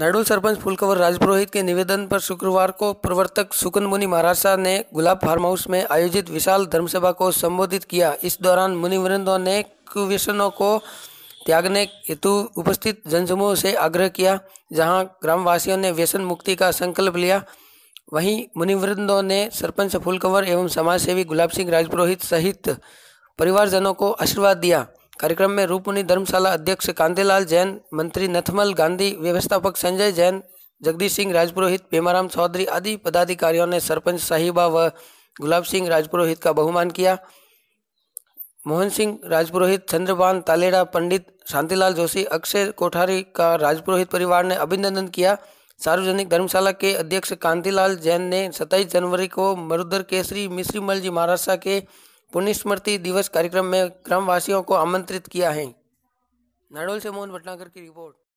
नाडुल सरपंच फुलकवर राजपुरोहित के निवेदन पर शुक्रवार को प्रवर्तक सुकन मुनि महाराजा ने गुलाब फार्म हाउस में आयोजित विशाल धर्मसभा को संबोधित किया इस दौरान मुनिवृंदों ने कुव्यसनों को त्यागने हेतु उपस्थित जनसमूह से आग्रह किया जहां ग्रामवासियों ने व्यसन मुक्ति का संकल्प लिया वहीं मुनिवृंदों ने सरपंच फुलकवर एवं समाजसेवी गुलाब सिंह राजपुरोहित सहित परिवारजनों को आशीर्वाद दिया कार्यक्रम में रूपमुनि धर्मशाला अध्यक्ष कांतेलाल जैन मंत्री नथमल गांधी व्यवस्थापक संजय जैन जगदीश सिंह राजपुरोहित पेमाराम चौधरी आदि पदाधिकारियों ने सरपंच साहिबा व गुलाब सिंह राजपुरोहित का बहुमान किया मोहन सिंह राजपुरोहित चंद्रबान तालेड़ा पंडित शांतिलाल जोशी अक्षय कोठारी का राजपुरोहित परिवार ने अभिनंदन किया सार्वजनिक धर्मशाला के अध्यक्ष कांतिलाल जैन ने सत्ताईस जनवरी को मरुदर केसरी मिश्रीमल जी महाराष्ट्र के पुण्य स्मृति दिवस कार्यक्रम में ग्रामवासियों को आमंत्रित किया है नाडोल से मोहन भटनागर की रिपोर्ट